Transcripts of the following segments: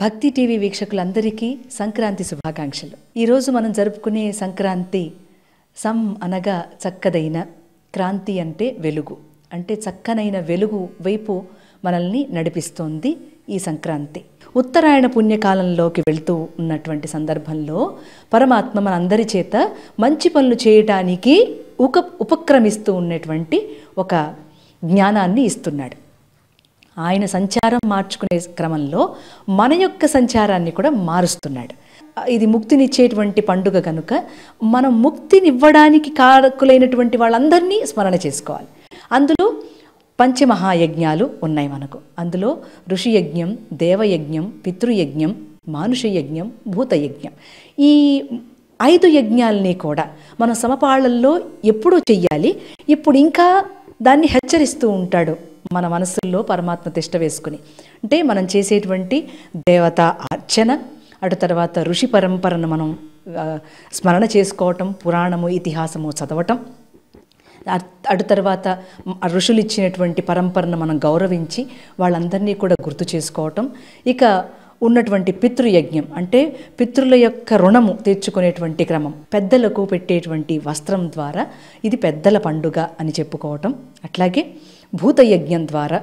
భక్తి టీవీ వీక్షకులందరికీ సంక్రాంతి శుభాకాంక్షలు ఈరోజు మనం జరుపుకునే సంక్రాంతి సం అనగా చక్కదైన క్రాంతి అంటే వెలుగు అంటే చక్కనైన వెలుగు వైపు మనల్ని నడిపిస్తోంది ఈ సంక్రాంతి ఉత్తరాయణ పుణ్యకాలంలోకి వెళ్తూ ఉన్నటువంటి సందర్భంలో పరమాత్మ మనందరి చేత మంచి పనులు చేయటానికి ఉప ఉపక్రమిస్తూ ఉన్నటువంటి ఒక జ్ఞానాన్ని ఇస్తున్నాడు ఆయన సంచారం మార్చుకునే క్రమంలో మన యొక్క సంచారాన్ని కూడా మారుస్తున్నాడు ఇది ముక్తినిచ్చేటువంటి పండుగ కనుక మనం ముక్తినివ్వడానికి కారకులైనటువంటి వాళ్ళందరినీ స్మరణ చేసుకోవాలి అందులో పంచమహాయజ్ఞాలు ఉన్నాయి మనకు అందులో ఋషి యజ్ఞం దేవయజ్ఞం పితృయజ్ఞం మానుషయజ్ఞం భూతయజ్ఞం ఈ ఐదు యజ్ఞాలని కూడా మనం సమపాళల్లో ఎప్పుడూ చెయ్యాలి ఇప్పుడు ఇంకా దాన్ని హెచ్చరిస్తూ ఉంటాడు మన మనసుల్లో పరమాత్మ తిష్ట వేసుకుని అంటే మనం చేసేటువంటి దేవత అర్చన అటు తర్వాత ఋషి పరంపరను మనం స్మరణ చేసుకోవటం పురాణము ఇతిహాసము చదవటం అటు తర్వాత ఋషులు ఇచ్చినటువంటి పరంపరను మనం గౌరవించి వాళ్ళందరినీ కూడా గుర్తు చేసుకోవటం ఇక ఉన్నటువంటి పితృయజ్ఞం అంటే పితృల యొక్క రుణము తీర్చుకునేటువంటి క్రమం పెద్దలకు పెట్టేటువంటి వస్త్రం ద్వారా ఇది పెద్దల పండుగ అని చెప్పుకోవటం అట్లాగే భూతయజ్ఞం ద్వారా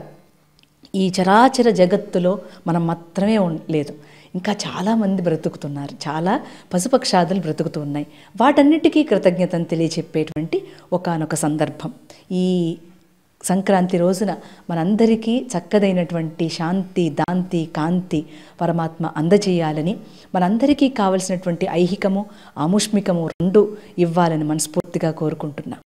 ఈ చరాచర జగత్తులో మనం మాత్రమే లేదు ఇంకా చాలామంది బ్రతుకుతున్నారు చాలా పశుపక్షాదులు బ్రతుకుతూ ఉన్నాయి వాటన్నిటికీ కృతజ్ఞతను తెలియచెప్పేటువంటి ఒకనొక సందర్భం ఈ సంక్రాంతి రోజున మనందరికీ చక్కదైనటువంటి శాంతి దాంతి కాంతి పరమాత్మ అందజేయాలని మనందరికీ కావలసినటువంటి ఐహికము ఆముష్మికము రెండు ఇవ్వాలని మనస్ఫూర్తిగా కోరుకుంటున్నాం